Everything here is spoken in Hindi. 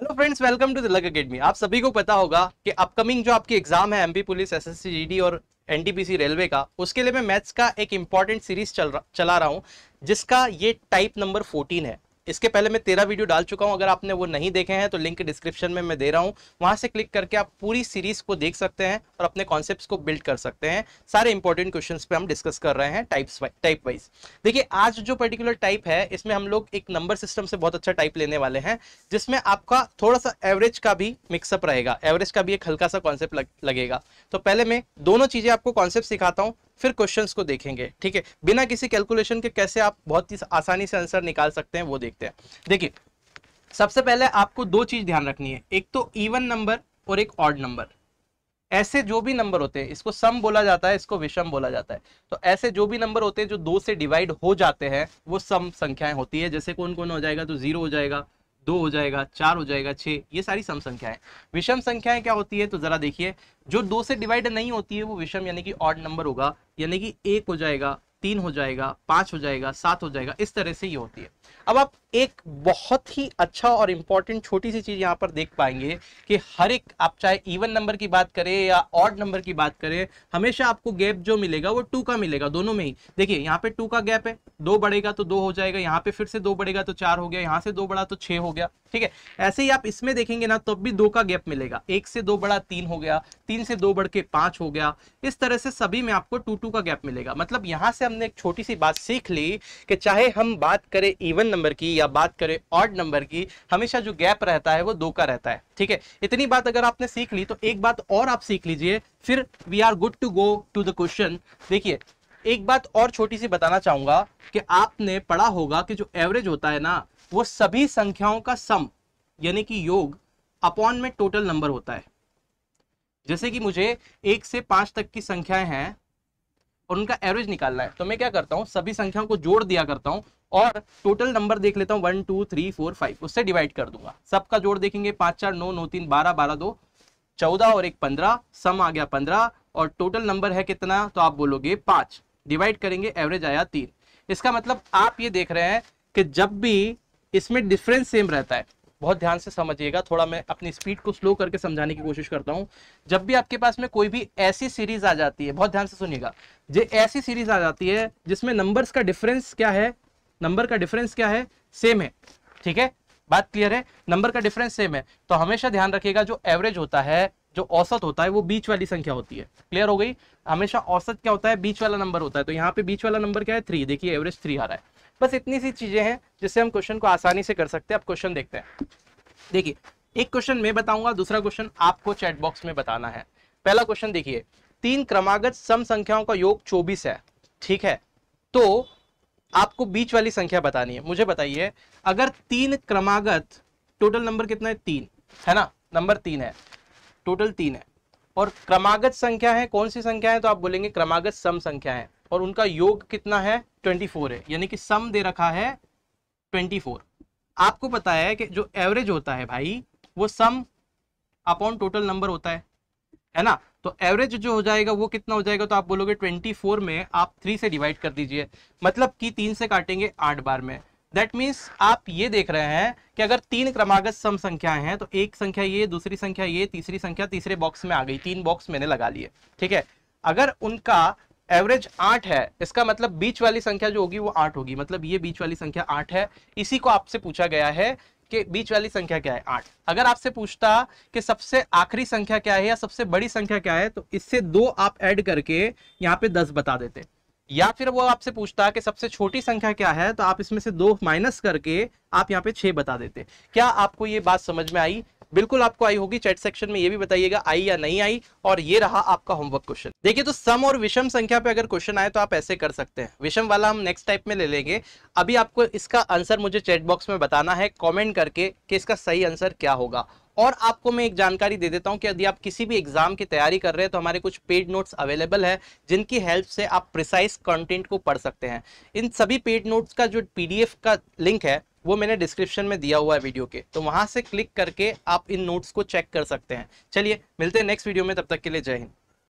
hello friends welcome to the लग अकेडमी आप सभी को पता होगा कि अपकमिंग जो आपकी एग्जाम है एमपी पुलिस एसएससी जीडी और एनटीपीसी रेलवे का उसके लिए मैं मैथ्स का एक इम्पॉर्टेंट सीरीज चल रहा चला रहा हूँ जिसका ये टाइप नंबर 14 है इसके पहले मैं तेरह वीडियो डाल चुका हूं अगर आपने वो नहीं देखे हैं तो लिंक डिस्क्रिप्शन में मैं दे रहा हूं वहां से क्लिक करके आप पूरी सीरीज को देख सकते हैं और अपने कॉन्सेप्ट को बिल्ड कर सकते हैं सारे इंपॉर्टेंट क्वेश्चन पे हम डिस्कस कर रहे हैं टाइप्स टाइप वाइज देखिए आज जो पर्टिकुलर टाइप है इसमें हम लोग एक नंबर सिस्टम से बहुत अच्छा टाइप लेने वाले हैं जिसमें आपका थोड़ा सा एवरेज का भी मिक्सअप रहेगा एवरेज का भी एक हल्का सा कॉन्सेप्ट लगेगा तो पहले मैं दोनों चीजें आपको कॉन्सेप्ट सिखाता हूँ फिर क्वेश्चंस को देखेंगे ठीक है बिना किसी कैलकुलेशन के कैसे आप बहुत ही आसानी से आंसर निकाल सकते हैं वो देखते हैं देखिए सबसे पहले आपको दो चीज ध्यान रखनी है एक तो इवन नंबर और एक ऑड नंबर ऐसे जो भी नंबर होते हैं इसको सम बोला जाता है इसको विषम बोला जाता है तो ऐसे जो भी नंबर होते हैं जो दो से डिवाइड हो जाते हैं वो सम संख्याएं होती है जैसे कौन कौन हो जाएगा तो जीरो हो जाएगा दो हो जाएगा चार हो जाएगा छः ये सारी सम संख्याएं विषम संख्याएं क्या होती है तो ज़रा देखिए जो दो से डिवाइड नहीं होती है वो विषम यानी कि ऑड नंबर होगा यानी कि एक हो जाएगा तीन हो जाएगा पाँच हो जाएगा सात हो जाएगा इस तरह से ये होती है अब आप एक बहुत ही अच्छा और इंपॉर्टेंट छोटी सी चीज़ यहाँ पर देख पाएंगे कि हर एक आप चाहे इवन नंबर की बात करें या ऑड नंबर की बात करें हमेशा आपको गैप जो मिलेगा वो टू का मिलेगा दोनों में ही देखिए यहाँ पे टू का गैप है दो बढ़ेगा तो दो हो जाएगा यहाँ पे फिर से दो बढ़ेगा तो चार हो गया यहाँ से दो बढ़ा तो छः हो गया ठीक है ऐसे ही आप इसमें देखेंगे ना तब तो भी दो का गैप मिलेगा एक से दो बड़ा तीन हो गया तीन से दो बढ़ के पाँच हो गया इस तरह से सभी में आपको टू टू का गैप मिलेगा मतलब यहाँ से हमने एक छोटी सी बात सीख ली कि चाहे हम बात करें इवन नंबर की या बात करें ऑड नंबर की हमेशा जो गैप रहता है वो दो का रहता है ठीक है इतनी बात अगर आपने सीख ली तो एक बात और आप सीख लीजिए फिर we are good to go to the question देखिए एक बात और छोटी सी बताना चाहूंगा कि आपने पढ़ा होगा कि जो एवरेज होता है ना वो सभी संख्याओं का सम यानी कि योग अपॉन में टोटल नंबर होता है जैसे कि मुझे एक से पांच तक की संख्याएं हैं और उनका एवरेज निकालना है तो मैं क्या करता हूँ सभी संख्याओं को जोड़ दिया करता हूँ और टोटल नंबर देख लेता हूँ one two three four five उससे डिवाइड कर दूंगा सबका जोड़ देखेंगे पांच चार नौ नौ तीन बारह बारह दो चौदह और एक पंद्रह सम आ गया पंद्रह और टोटल नंबर है कितना तो आप बोलोगे पांच डिवाइड करेंगे एवरेज आया तीन इसका मतलब आप ये देख रहे हैं कि जब भी इसमें डिफरेंस सेम रहता है बहुत ध्यान से समझिएगा थोड़ा मैं अपनी स्पीड को स्लो करके समझाने की कोशिश करता हूँ जब भी आपके पास में कोई भी ऐसी सीरीज आ जाती है बहुत ध्यान से सुनिएगा जो ऐसी सीरीज आ जाती है जिसमें नंबर्स का डिफरेंस क्या है नंबर का डिफरेंस क्या है सेम है ठीक है बात क्लियर है नंबर का डिफरेंस सेम है तो हमेशा ध्यान रखिएगा जो एवरेज होता है जो औसत होता है वो बीच वाली संख्या होती है क्लियर हो गई हमेशा औसत क्या होता है बीच वाला नंबर होता है तो यहाँ पे बीच वाला नंबर क्या है थ्री देखिए एवरेज थ्री आ रहा है बस इतनी सी चीज़ें हैं जिससे हम क्वेश्चन को आसानी से कर सकते हैं अब क्वेश्चन देखते हैं देखिए एक क्वेश्चन मैं बताऊंगा दूसरा क्वेश्चन आपको चैट बॉक्स में बताना है पहला क्वेश्चन देखिए तीन क्रमागत सम संख्याओं का योग चौबीस है ठीक है तो आपको बीच वाली संख्या बतानी है मुझे बताइए अगर तीन क्रमागत टोटल नंबर कितना है तीन है ना नंबर तीन है टोटल तीन है और क्रमागत संख्या है कौन सी संख्या है तो आप बोलेंगे क्रमागत सम संख्या है और उनका योग कितना है 24 है यानी कि सम दे रखा है 24 आपको पता है कि जो एवरेज होता है भाई वो सम अपॉन टोटल नंबर होता है है ना तो एवरेज जो हो जाएगा वो कितना हो जाएगा तो आप बोलोगे 24 में आप 3 से डिवाइड कर दीजिए मतलब कि 3 से काटेंगे 8 बार में दैट मीन्स आप ये देख रहे हैं कि अगर तीन क्रमागत सम संख्याएं हैं तो एक संख्या ये दूसरी संख्या ये तीसरी संख्या तीसरे बॉक्स में आ गई तीन बॉक्स मैंने लगा लिए ठीक है अगर उनका एवरेज आठ है इसका मतलब बीच वाली संख्या जो होगी वो आठ होगी मतलब ये बीच वाली संख्या आठ है इसी को आपसे पूछा गया है कि बीच वाली संख्या क्या है आठ अगर आपसे पूछता कि सबसे आखिरी संख्या क्या है या सबसे बड़ी संख्या क्या है तो इससे दो आप एड करके यहाँ पे दस बता देते या फिर वो आपसे पूछता है कि सबसे छोटी संख्या क्या है तो आप इसमें से दो माइनस करके आप यहाँ पे छह बता देते क्या आपको ये बात समझ में आई बिल्कुल आपको आई होगी चैट सेक्शन में ये भी बताइएगा आई या नहीं आई और ये रहा आपका होमवर्क क्वेश्चन देखिए तो सम और विषम संख्या पे अगर क्वेश्चन आए तो आप ऐसे कर सकते हैं विषम वाला हम नेक्स्ट टाइप में ले लेंगे अभी आपको इसका आंसर मुझे चैट बॉक्स में बताना है कॉमेंट करके कि इसका सही आंसर क्या होगा और आपको मैं एक जानकारी दे देता हूं कि यदि आप किसी भी एग्जाम की तैयारी कर रहे हैं तो हमारे कुछ पेड नोट्स अवेलेबल है जिनकी हेल्प से आप प्रिसाइज कंटेंट को पढ़ सकते हैं इन सभी पेड नोट्स का जो पीडीएफ का लिंक है वो मैंने डिस्क्रिप्शन में दिया हुआ है वीडियो के तो वहां से क्लिक करके आप इन नोट्स को चेक कर सकते हैं चलिए मिलते हैं नेक्स्ट वीडियो में तब तक के लिए जय हिंद